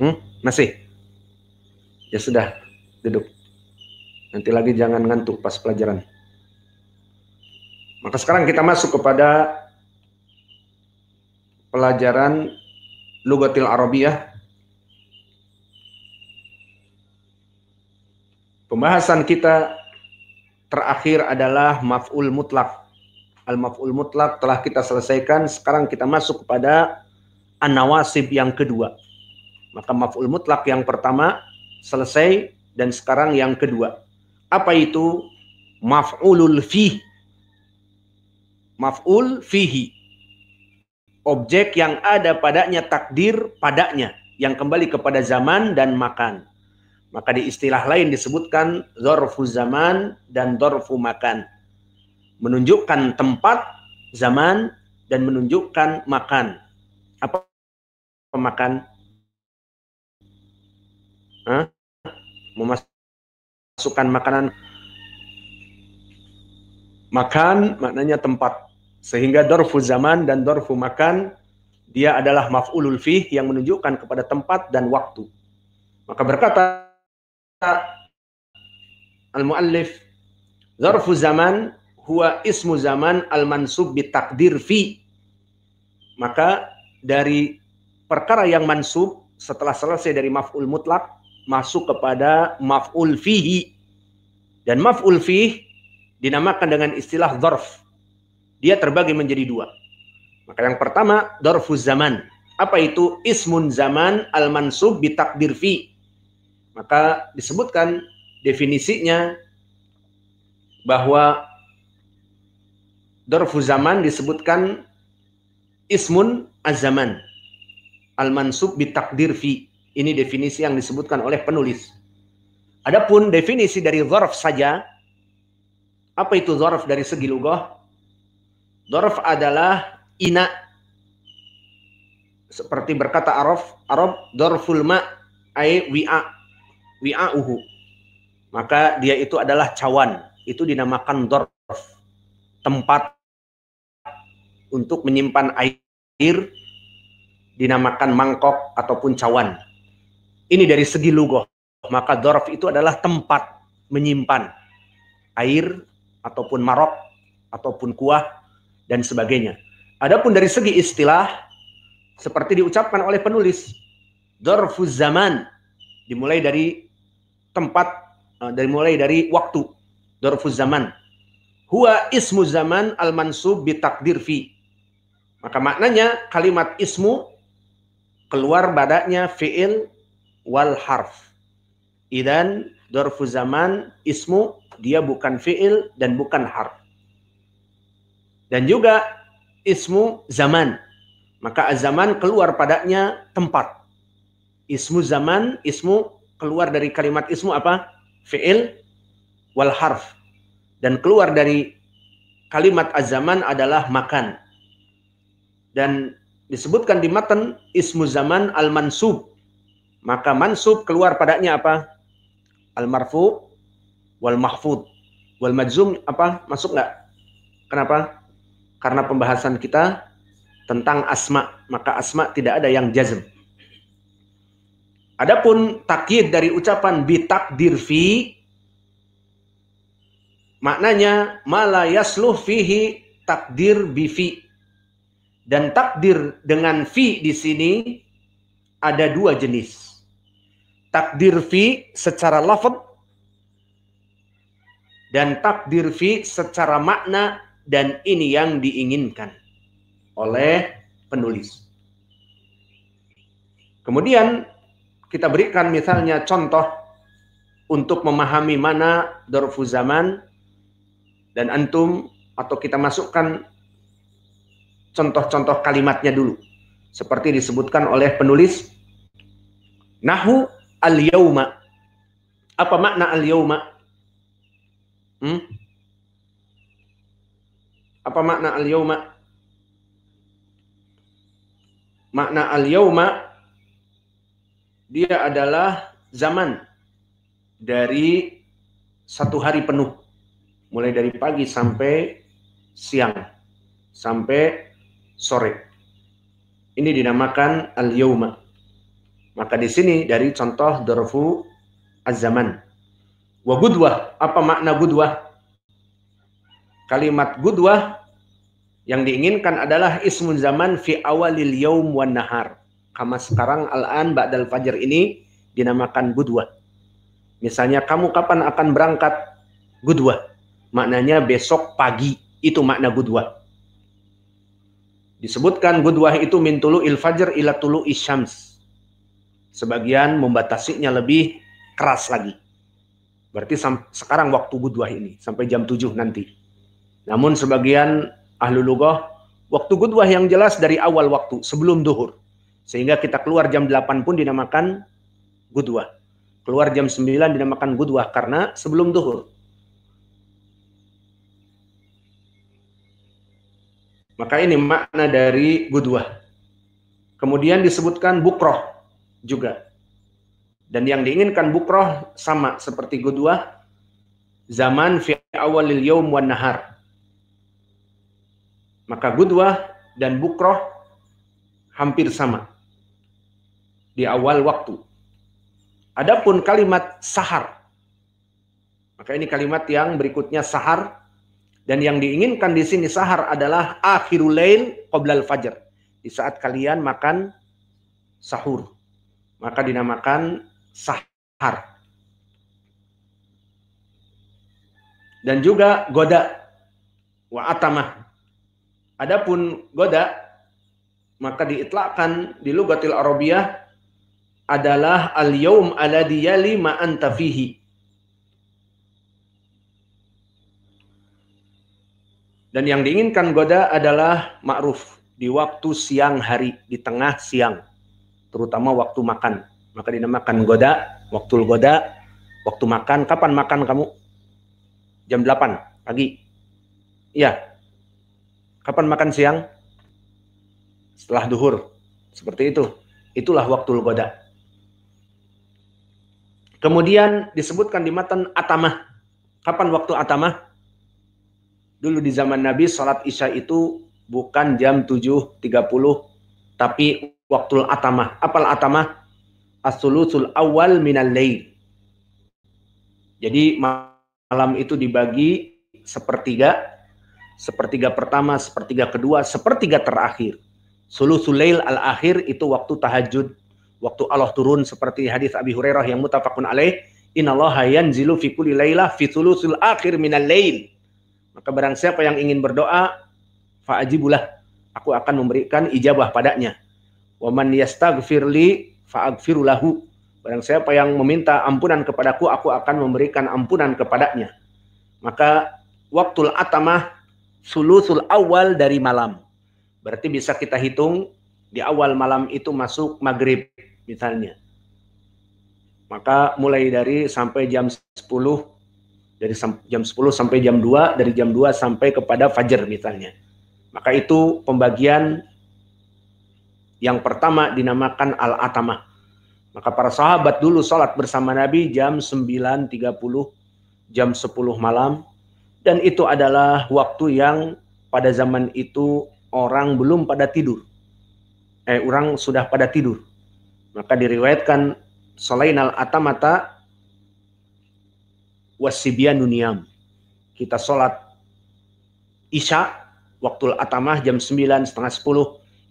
Hmm? Masih? Ya sudah, duduk. Nanti lagi jangan ngantuk pas pelajaran. Maka sekarang kita masuk kepada pelajaran Lugatil Arabiyah. Pembahasan kita terakhir adalah maf'ul mutlak. Al-maf'ul mutlak telah kita selesaikan. Sekarang kita masuk kepada an-nawasib yang kedua. Maka maf'ul mutlak yang pertama selesai dan sekarang yang kedua. Apa itu? Maf'ulul fi? Maf'ul fihi. Objek yang ada padanya takdir padanya yang kembali kepada zaman dan makan. Maka di istilah lain disebutkan zorfu zaman dan zorfu makan. Menunjukkan tempat, zaman, dan menunjukkan makan. Apa pemakan? Hah? Memasukkan makanan. Makan maknanya tempat. Sehingga dorfu zaman dan dorfu makan, dia adalah maf'ulul fih yang menunjukkan kepada tempat dan waktu. Maka berkata al-muallif, dorfu zaman huwa ismu zaman al-mansub bitakdir fi. Maka dari perkara yang mansub setelah selesai dari maf'ul mutlak masuk kepada maf'ul fihi. Dan maf'ul fihi dinamakan dengan istilah dzarf. Dia terbagi menjadi dua. Maka yang pertama dzarfu zaman. Apa itu ismun zaman al-mansub bitakdir fi. Maka disebutkan definisinya bahwa dzarfu zaman disebutkan ismun azaman zaman al-mansub bitakdir fi ini definisi yang disebutkan oleh penulis. Adapun definisi dari zorof saja, apa itu zorof dari segi lugah? Zorof adalah ina. Seperti berkata Arab, Arab dorful ma ai wi'a uhu. Maka dia itu adalah cawan. Itu dinamakan dorf Tempat untuk menyimpan air dinamakan mangkok ataupun cawan. Ini dari segi lugoh. Maka dorof itu adalah tempat menyimpan air ataupun marok ataupun kuah dan sebagainya. Adapun dari segi istilah seperti diucapkan oleh penulis dorfu zaman dimulai dari tempat eh, dari mulai dari waktu dorfu zaman huwa ismu zaman al mansub bitakdir fi maka maknanya kalimat ismu keluar badaknya fiil wal harf. Idan dorfu zaman ismu dia bukan fiil dan bukan harf. Dan juga ismu zaman. Maka zaman keluar padanya tempat. Ismu zaman, ismu keluar dari kalimat ismu apa? Fiil wal harf. Dan keluar dari kalimat azaman adalah makan. Dan disebutkan di matan ismu zaman al-mansub maka mansub keluar padanya apa? Al marfu wal mahfud wal majzum apa? Masuk nggak? Kenapa? Karena pembahasan kita tentang asma, maka asma tidak ada yang jazm. Adapun takyid dari ucapan bitak dirfi maknanya mala yasluh fihi takdir bifi dan takdir dengan fi di sini ada dua jenis takdir fi secara lafad dan takdir fi secara makna dan ini yang diinginkan oleh penulis. Kemudian kita berikan misalnya contoh untuk memahami mana dorfu zaman dan antum atau kita masukkan contoh-contoh kalimatnya dulu seperti disebutkan oleh penulis nahu al-yauma. Apa makna al-yauma? Hmm? Apa makna al-yauma? Makna al-yauma dia adalah zaman dari satu hari penuh. Mulai dari pagi sampai siang sampai sore. Ini dinamakan al-yauma. Maka di sini dari contoh dorfu az-zaman. Wa apa makna gudwah? Kalimat gudwah yang diinginkan adalah ismun zaman fi awalil yaum wan nahar. Kama sekarang al-an ba'dal fajr ini dinamakan gudwah. Misalnya kamu kapan akan berangkat? Gudwah. Maknanya besok pagi. Itu makna gudwah. Disebutkan gudwah itu mintulu il fajr ila tulu isyams Sebagian membatasinya lebih keras lagi. Berarti sekarang waktu gudwah ini sampai jam 7 nanti. Namun sebagian ahlu lugah waktu gudwah yang jelas dari awal waktu sebelum duhur. Sehingga kita keluar jam 8 pun dinamakan gudwah. Keluar jam 9 dinamakan gudwah karena sebelum duhur. Maka ini makna dari gudwah. Kemudian disebutkan bukroh juga. Dan yang diinginkan bukroh sama seperti gudua zaman fi awalil yaum wan nahar. Maka gudwa dan bukroh hampir sama di awal waktu. Adapun kalimat sahar. Maka ini kalimat yang berikutnya sahar dan yang diinginkan di sini sahar adalah akhirul lail qoblal fajar Di saat kalian makan sahur maka dinamakan sahar. Dan juga goda wa atamah. Adapun goda maka diitlakan di lugatil Arabiyah adalah al yom alladhi yali ma anta Dan yang diinginkan goda adalah ma'ruf di waktu siang hari, di tengah siang terutama waktu makan. Maka dinamakan goda, waktu goda, waktu makan. Kapan makan kamu? Jam 8 pagi. Iya. Kapan makan siang? Setelah duhur. Seperti itu. Itulah waktu goda. Kemudian disebutkan di matan atamah. Kapan waktu atamah? Dulu di zaman Nabi salat Isya itu bukan jam 7.30 tapi waktu atamah. Apal atamah? asulusul awal minal lail. Jadi malam itu dibagi sepertiga, sepertiga pertama, sepertiga kedua, sepertiga terakhir. Sulusul lail al-akhir itu waktu tahajud, waktu Allah turun seperti hadis Abi Hurairah yang mutafakun alaih, innallaha yanzilu fi kulli lailah fi akhir minal lail. Maka barang siapa yang ingin berdoa, fa'ajibulah aku akan memberikan ijabah padanya. Waman yastaghfirli fa'aghfiru lahu. Barang siapa yang meminta ampunan kepadaku, aku akan memberikan ampunan kepadanya. Maka waktu atamah sulusul awal dari malam. Berarti bisa kita hitung di awal malam itu masuk maghrib misalnya. Maka mulai dari sampai jam 10 dari jam 10 sampai jam 2, dari jam 2 sampai kepada fajar misalnya. Maka itu pembagian yang pertama dinamakan al-atamah. Maka para sahabat dulu sholat bersama Nabi jam 9.30, jam 10 malam. Dan itu adalah waktu yang pada zaman itu orang belum pada tidur. Eh, orang sudah pada tidur. Maka diriwayatkan selain al-atamata wasibian duniam. Kita sholat isya waktu atamah jam 9, setengah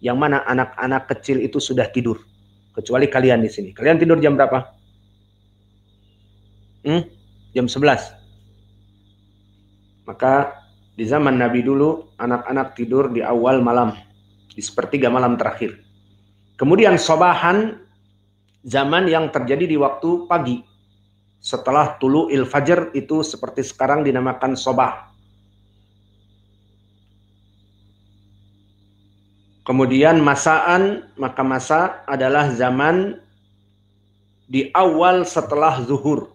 10, yang mana anak-anak kecil itu sudah tidur. Kecuali kalian di sini. Kalian tidur jam berapa? Hmm? Jam 11. Maka di zaman Nabi dulu, anak-anak tidur di awal malam. Di sepertiga malam terakhir. Kemudian sobahan zaman yang terjadi di waktu pagi. Setelah tulu il fajar itu seperti sekarang dinamakan sobah Kemudian masaan, maka masa adalah zaman di awal setelah zuhur.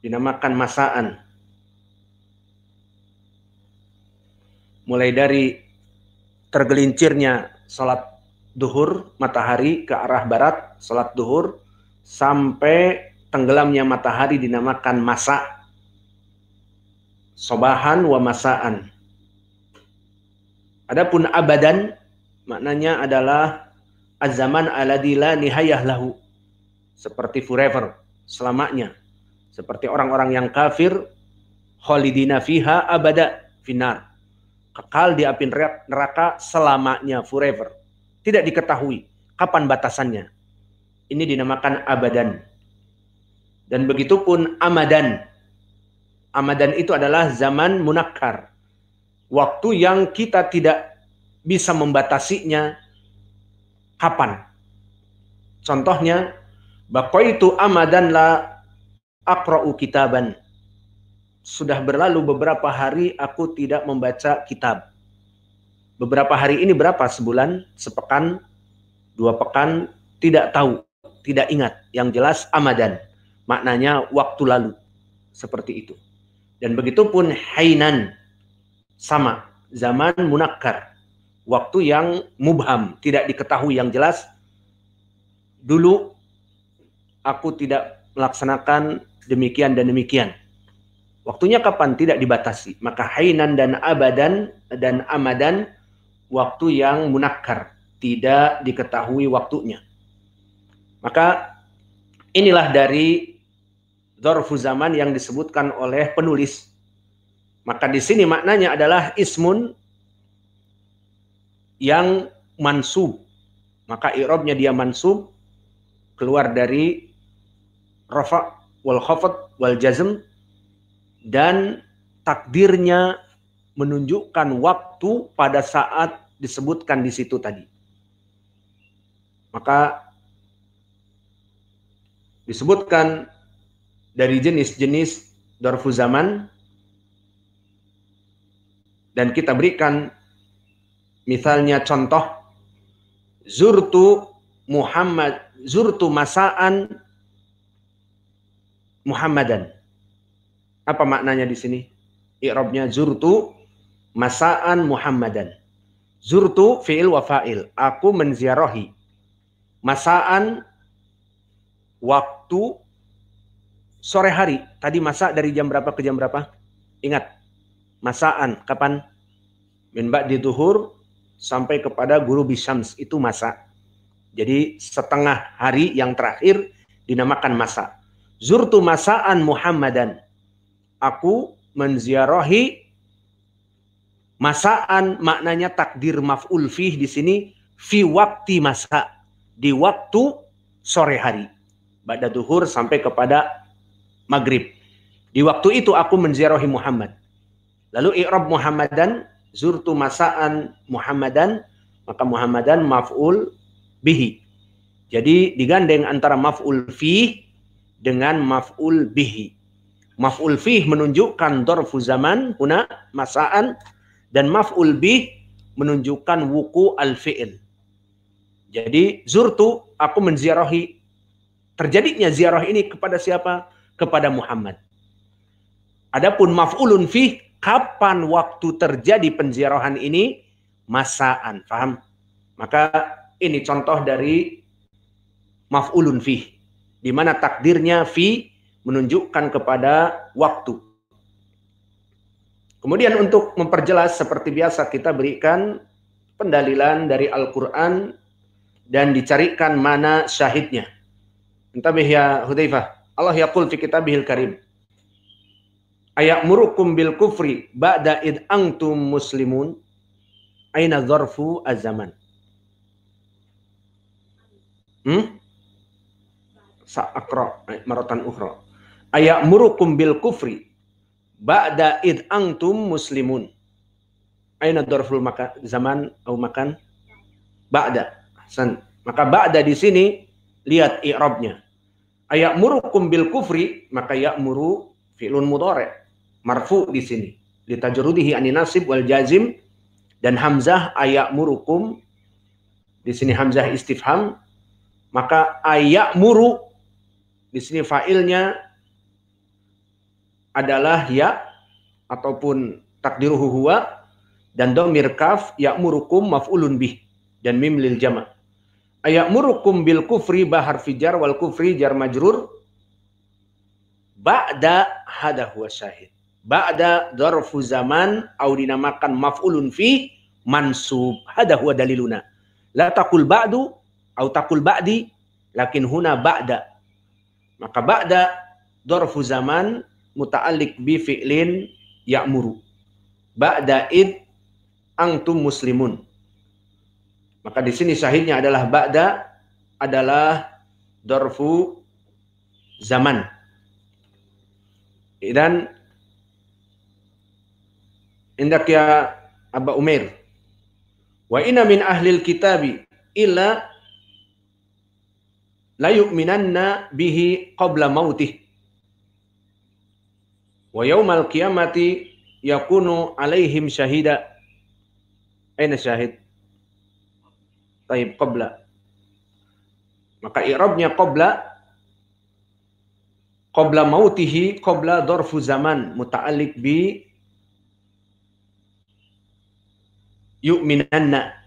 Dinamakan masaan. Mulai dari tergelincirnya salat duhur matahari ke arah barat, salat duhur, sampai tenggelamnya matahari dinamakan masa. Sobahan wa masaan. Adapun abadan maknanya adalah azaman aladila nihayah lahu. Seperti forever, selamanya. Seperti orang-orang yang kafir, holidina fiha abada finar. Kekal di api neraka selamanya, forever. Tidak diketahui kapan batasannya. Ini dinamakan abadan. Dan begitu pun amadan. Amadan itu adalah zaman munakkar waktu yang kita tidak bisa membatasinya kapan. Contohnya, itu amadan la akra'u kitaban. Sudah berlalu beberapa hari aku tidak membaca kitab. Beberapa hari ini berapa? Sebulan, sepekan, dua pekan, tidak tahu, tidak ingat. Yang jelas amadan, maknanya waktu lalu. Seperti itu. Dan begitu pun hainan, sama zaman munakkar waktu yang mubham tidak diketahui yang jelas dulu aku tidak melaksanakan demikian dan demikian waktunya kapan tidak dibatasi maka hainan dan abadan dan amadan waktu yang munakkar tidak diketahui waktunya maka inilah dari Zorfu zaman yang disebutkan oleh penulis maka di sini maknanya adalah ismun yang mansub. Maka irobnya dia mansub keluar dari rafa wal khafat wal jazm dan takdirnya menunjukkan waktu pada saat disebutkan di situ tadi. Maka disebutkan dari jenis-jenis dorfu zaman dan kita berikan misalnya contoh zurtu Muhammad zurtu masaan Muhammadan. Apa maknanya di sini? I'rabnya zurtu masaan Muhammadan. Zurtu fi'il wa fa'il. Aku menziarahi. Masaan waktu sore hari. Tadi masa dari jam berapa ke jam berapa? Ingat, masaan kapan min di duhur sampai kepada guru bisams itu masa jadi setengah hari yang terakhir dinamakan masa zurtu masaan muhammadan aku menziarahi masaan maknanya takdir maf'ul fih di sini fi waqti masa di waktu sore hari pada duhur sampai kepada maghrib di waktu itu aku menziarahi Muhammad Lalu i'rab Muhammadan zurtu masaan Muhammadan maka Muhammadan maf'ul bihi. Jadi digandeng antara maf'ul fi dengan maf'ul bihi. Maf'ul fi menunjukkan dorfu zaman puna masaan dan maf'ul bih menunjukkan wuku al fi'il. Jadi zurtu aku menziarahi terjadinya ziarah ini kepada siapa? Kepada Muhammad. Adapun maf'ulun fi kapan waktu terjadi penziarahan ini masaan paham maka ini contoh dari maf'ulun fi di mana takdirnya fi menunjukkan kepada waktu kemudian untuk memperjelas seperti biasa kita berikan pendalilan dari Al-Qur'an dan dicarikan mana syahidnya entabih ya Hudzaifah Allah yaqul fi kitabihil karim ayak murukum bil kufri ba'da id antum muslimun aina dzarfu azaman. zaman hmm sa'akra eh, maratan ukhra ayak murukum bil kufri ba'da id antum muslimun aina dzarful maka zaman Au makan ba'da san maka ba'da di sini lihat i'rabnya ayak murukum bil kufri maka muru fi'lun mudhari' marfu di sini. anin aninasib wal jazim dan hamzah ayak murukum di sini hamzah istifham maka ayak muru di sini failnya adalah ya ataupun takdiruhu huwa dan domir kaf murukum maf'ulun bih dan mim lil jama' murukum bil kufri bahar fijar wal kufri jar majrur ba'da hadahu syahid ba'da dzarfu zaman au dinamakan maf'ulun fi mansub hada huwa daliluna la taqul ba'du au taqul ba'di lakin huna ba'da maka ba'da dzarfu zaman muta'alliq bi fi'lin ya'muru ba'da id antum muslimun maka di sini sahihnya adalah ba'da adalah dorfu zaman dan Indak ya Umair. Wa inna kitabi illa la yu'minanna bihi qabla mautih. Wa yawmal qiyamati yakunu alaihim syahida. Aina syahid? Taib qabla. Maka i'rabnya qabla qabla mautihi qabla dorfu zaman muta'alik bi yu'minanna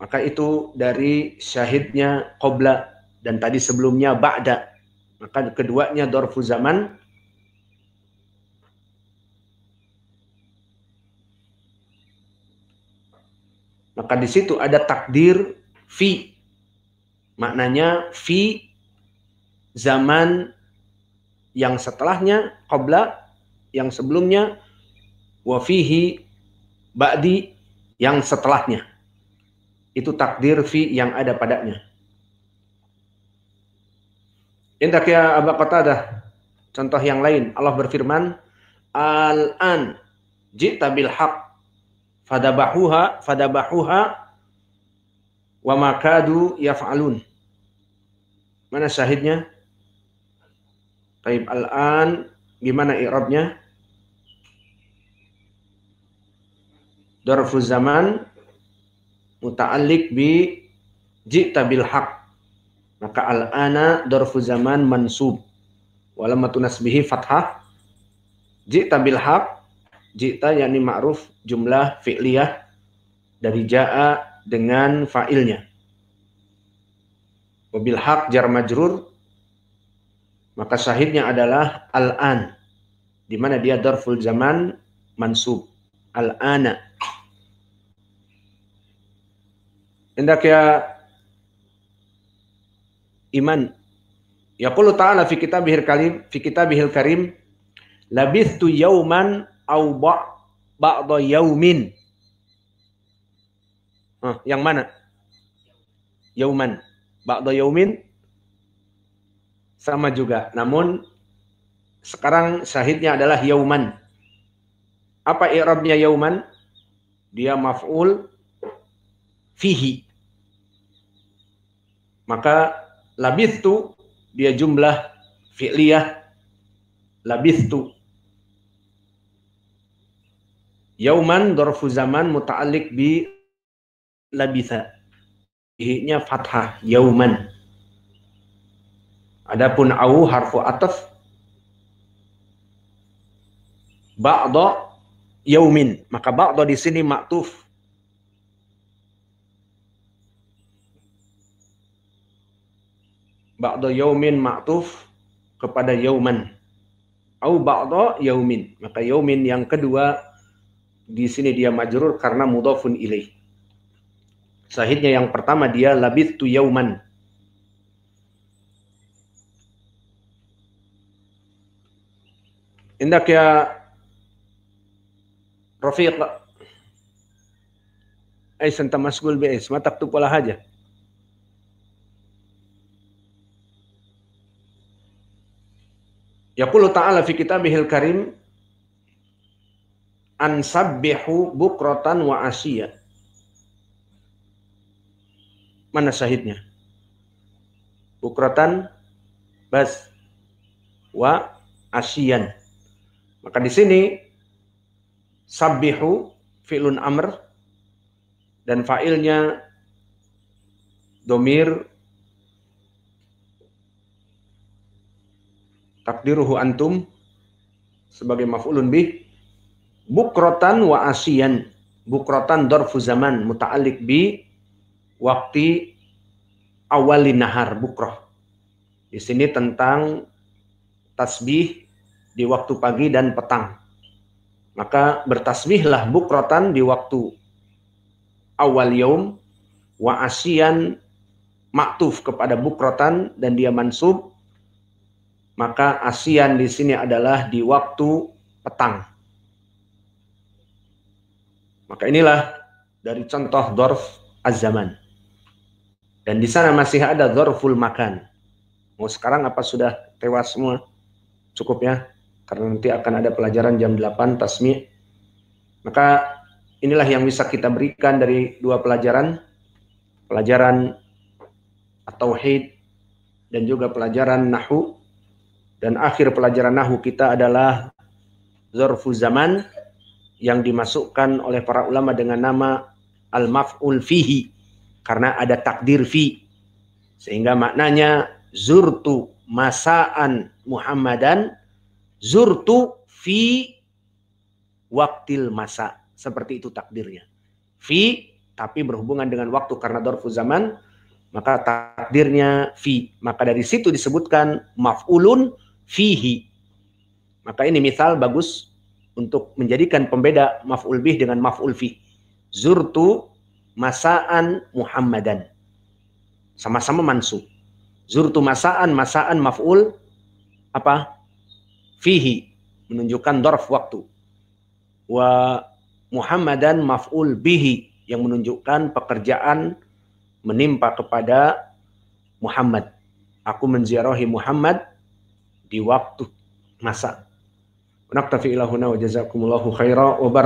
maka itu dari syahidnya qobla dan tadi sebelumnya ba'da maka keduanya dorfu zaman maka di situ ada takdir fi maknanya fi zaman yang setelahnya qobla yang sebelumnya wafihi ba'di yang setelahnya. Itu takdir fi yang ada padanya. Entah ya Abu Qatadah. Contoh yang lain, Allah berfirman, "Al-an jita bil haq fadabahuha fadabahuha wa makadu yaf'alun." Mana syahidnya? Taib al-an gimana i'rabnya? Dorfu zaman muta'alliq bi ji'ta bil haq. Maka al-ana dorfu zaman mansub. Walamatu nasbihi fathah. Ji'ta bil haq. Ji'ta yakni ma'ruf jumlah fi'liyah dari ja'a dengan fa'ilnya. Wabil haq jar majrur. Maka syahidnya adalah al-an. Di mana dia dorfu zaman mansub. Al-ana hendaknya iman yaqulu ta'ala fi kitabihil karim fi kitabihil karim labistu yauman au ba'da yaumin Nah, yang mana? Yauman. Ba'da yaumin sama juga. Namun sekarang syahidnya adalah yauman. Apa i'rabnya yauman? Dia maf'ul fihi. Maka labistu dia jumlah fi'liyah labistu yauman dorfu zaman muta'alik bi labitha ihnya fathah yauman adapun au harfu ataf ba'da yaumin maka ba'da di sini maktuf ba'da yaumin ma'tuf kepada yauman au ba'da yaumin maka yaumin yang kedua di sini dia majrur karena mudhafun ilaih Sahihnya yang pertama dia labithu yauman ya Rafiq. رفيق ايش انت bi بايش ما تكتب pola حاجه Yaqulu ta'ala fi kitabihil karim ansabbihu bukratan wa asiya. Mana sahidnya? Bukratan bas wa asiyan. Maka di sini sabbihu fi'lun amr dan fa'ilnya domir Takdiruhu antum sebagai maf'ulun bih bukrotan wa asiyan. Bukrotan dorfu zaman muta'alik bi waktu awali nahar bukroh. Di sini tentang tasbih di waktu pagi dan petang. Maka bertasbihlah bukrotan di waktu awal yaum wa asiyan maktuf kepada bukrotan dan dia mansub maka ASEAN di sini adalah di waktu petang. Maka inilah dari contoh dorf az-zaman. Dan di sana masih ada dorful makan. Mau sekarang apa sudah tewas semua? Cukup ya? Karena nanti akan ada pelajaran jam 8 tasmi. Maka inilah yang bisa kita berikan dari dua pelajaran. Pelajaran Tauhid dan juga pelajaran Nahu dan akhir pelajaran Nahu kita adalah Zorfu Zaman yang dimasukkan oleh para ulama dengan nama Al-Maf'ul Fihi. Karena ada takdir fi. Sehingga maknanya Zurtu Masaan Muhammadan Zurtu fi waktil masa. Seperti itu takdirnya. Fi tapi berhubungan dengan waktu karena Dorfu Zaman maka takdirnya fi. Maka dari situ disebutkan maf'ulun fihi. Maka ini misal bagus untuk menjadikan pembeda maf'ul bih dengan maf'ul fi. Zurtu masaan Muhammadan. Sama-sama mansu. Zurtu masaan, masaan maf'ul apa? Fihi. Menunjukkan dorf waktu. Wa Muhammadan maf'ul bihi. Yang menunjukkan pekerjaan menimpa kepada Muhammad. Aku menziarahi Muhammad di waktu masa. Naktafi ila huna wa jazakumullahu khaira wa